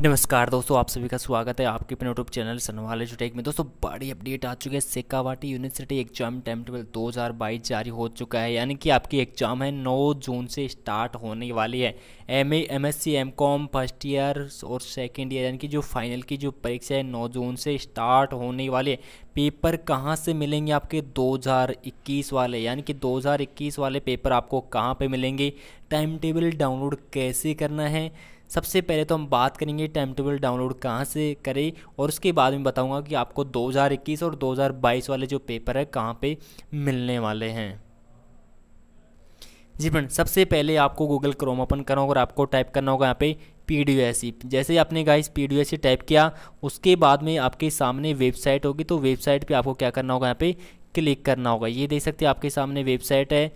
नमस्कार दोस्तों आप सभी का स्वागत है आपके अपने यूट्यूब चैनल सनवाल एजुटेक में दोस्तों बड़ी अपडेट आ चुकी है Shekhawati university exam time table दो जारी हो चुका है यानी कि आपकी एग्ज़ाम है 9 जून से स्टार्ट होने वाली है M M S C M com first year और सेकेंड ईयर यानी कि जो फाइनल की जो परीक्षा है नौ जून से स्टार्ट होने वाली है पेपर कहाँ से मिलेंगे आपके 2021 वाले यानी कि 2021 वाले पेपर आपको कहाँ पर मिलेंगे टाइम टेबल डाउनलोड कैसे करना है सबसे पहले तो हम बात करेंगे टाइम टेबल डाउनलोड कहाँ से करें और उसके बाद में बताऊँगा कि आपको 2021 और 2022 वाले जो पेपर है कहाँ पर मिलने वाले हैं जी फ्रेंड सबसे पहले आपको गूगल क्रोम ओपन करना होगा और आपको टाइप करना होगा यहाँ पे पी डी एस सी जैसे आपने guys P D S C type किया उसके बाद में आपके सामने वेबसाइट होगी तो वेबसाइट पे आपको क्या करना होगा यहाँ पे क्लिक करना होगा ये देख सकते हैं आपके सामने वेबसाइट है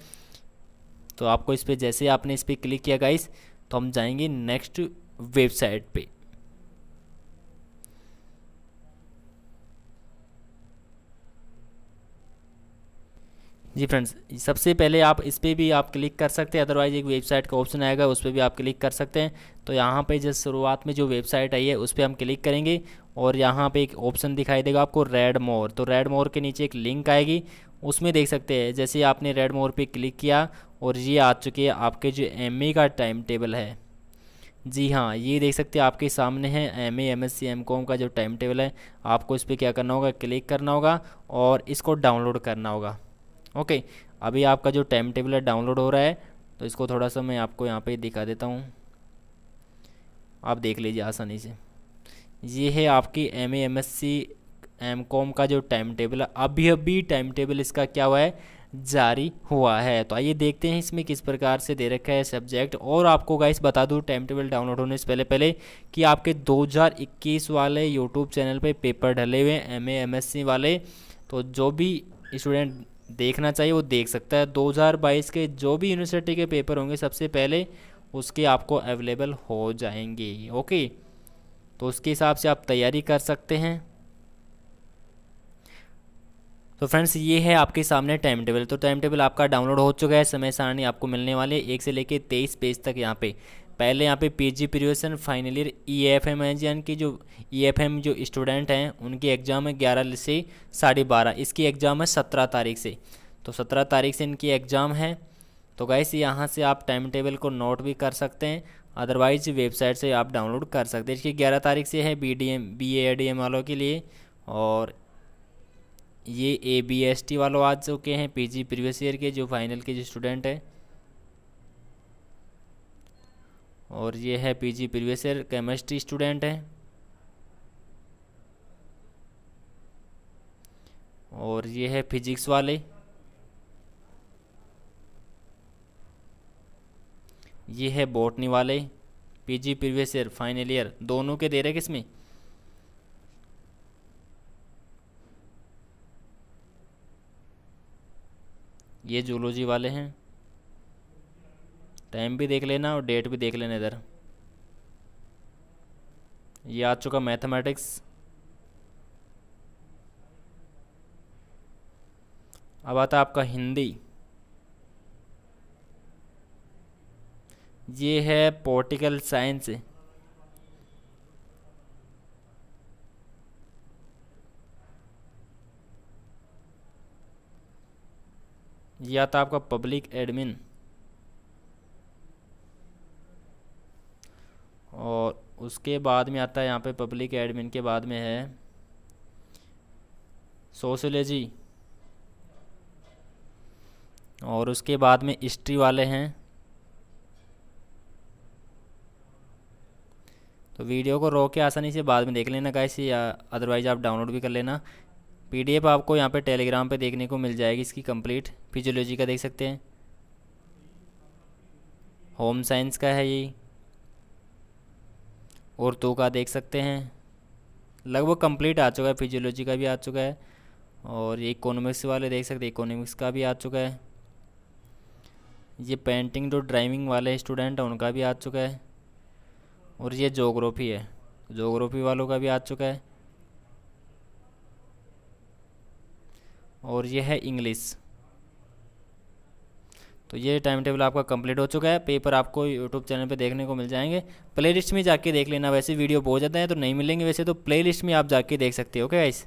तो आपको इस पर जैसे आपने इस पर क्लिक किया गाइस तो हम जाएंगे नेक्स्ट वेबसाइट पे जी फ्रेंड्स सबसे पहले आप इस पर भी आप क्लिक कर सकते हैं अदरवाइज एक वेबसाइट का ऑप्शन आएगा उस पर भी आप क्लिक कर सकते हैं तो यहाँ पे जैसे शुरुआत में जो वेबसाइट आई है उस पर हम क्लिक करेंगे और यहाँ पे एक ऑप्शन दिखाई देगा आपको रेड मोर तो रेड मोर के नीचे एक लिंक आएगी उसमें देख सकते हैं जैसे आपने रेड मोर पे क्लिक किया और ये आ चुके हैं आपके जो एम का टाइम टेबल है जी हाँ ये देख सकते हैं आपके सामने है M A M S C M com का जो टाइम टेबल है आपको इस पर क्या करना होगा क्लिक करना होगा और इसको डाउनलोड करना होगा ओके अभी आपका जो टाइम टेबल है डाउनलोड हो रहा है तो इसको थोड़ा सा मैं आपको यहाँ पे दिखा देता हूँ आप देख लीजिए आसानी से ये है आपकी M A M S C M com का जो टाइम टेबल अभी अभी टाइम टेबल इसका क्या हुआ है जारी हुआ है तो आइए देखते हैं इसमें किस प्रकार से दे रखा है सब्जेक्ट और आपको गाइस बता दूं टाइम टेबल डाउनलोड होने से पहले पहले कि आपके 2021 वाले यूट्यूब चैनल पे पेपर ढले हुए हैं एम सी वाले तो जो भी स्टूडेंट देखना चाहिए वो देख सकता है 2022 के जो भी यूनिवर्सिटी के पेपर होंगे सबसे पहले उसके आपको अवेलेबल हो जाएंगे ओके तो उसके हिसाब से आप तैयारी कर सकते हैं तो फ्रेंड्स ये है आपके सामने टाइम टेबल तो टाइम टेबल आपका डाउनलोड हो चुका है समय सारणी आपको मिलने वाले एक से लेके तेईस पेज तक यहाँ पे पहले यहाँ पे जी प्रिवेशन final year E F M N की जो ई एफ एम जो स्टूडेंट हैं उनकी एग्ज़ाम है ग्यारह से साढ़े बारह इसकी एग्ज़ाम है सत्रह तारीख से तो सत्रह तारीख से इनकी एग्ज़ाम है तो गाइस यहाँ से आप टाइम टेबल को नोट भी कर सकते हैं अदरवाइज वेबसाइट से आप डाउनलोड कर सकते हैं इसकी ग्यारह तारीख से है B D M B A D M वालों के लिए और ये ए बी एस टी वालों आ चुके हैं पीजी प्रीवियस ईयर के जो फाइनल के जो स्टूडेंट हैं और ये है PG previous year chemistry student हैं और ये है फिजिक्स वाले ये है बॉटनी वाले PG previous year final year दोनों के दे रहे किसमें ये जूलोजी वाले हैं टाइम भी देख लेना और डेट भी देख लेना इधर ये आ चुका मैथमेटिक्स अब आता आपका हिंदी ये है पोलिटिकल साइंस या तो आपका पब्लिक एडमिन और उसके बाद में आता है यहाँ पे पब्लिक एडमिन के बाद में है सोशोलॉजी और उसके बाद में हिस्ट्री वाले हैं तो वीडियो को रोक के आसानी से बाद में देख लेना गाइस या अदरवाइज़ आप डाउनलोड भी कर लेना पीडीएफ आपको यहाँ पे टेलीग्राम पे देखने को मिल जाएगी इसकी कंप्लीट फिजियोलॉजी का देख सकते हैं होम साइंस का है ये औरतों का देख सकते हैं लगभग कंप्लीट आ चुका है फिजियोलॉजी का भी आ चुका है और ये इकोनॉमिक्स वाले देख सकते हैं इकोनॉमिक्स का भी आ चुका है ये पेंटिंग जो ड्राइविंग वाले स्टूडेंट हैं उनका भी आ चुका है और ये जोग्राफी है जोग्राफी वालों का भी आ चुका है और ये है इंग्लिश तो ये टाइम टेबल आपका कंप्लीट हो चुका है पेपर आपको यूट्यूब चैनल पे देखने को मिल जाएंगे प्लेलिस्ट में जाके देख लेना वैसे वीडियो बहुत ज़्यादा है तो नहीं मिलेंगे वैसे तो प्लेलिस्ट में आप जाके देख सकते हो ओके गाइस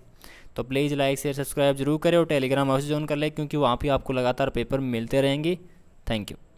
तो प्लीज़ लाइक शेयर सब्सक्राइब जरूर करें और टेलीग्राम अवश्य ज्वाइन कर लें क्योंकि वहाँ पर आपको लगातार पेपर मिलते रहेंगे थैंक यू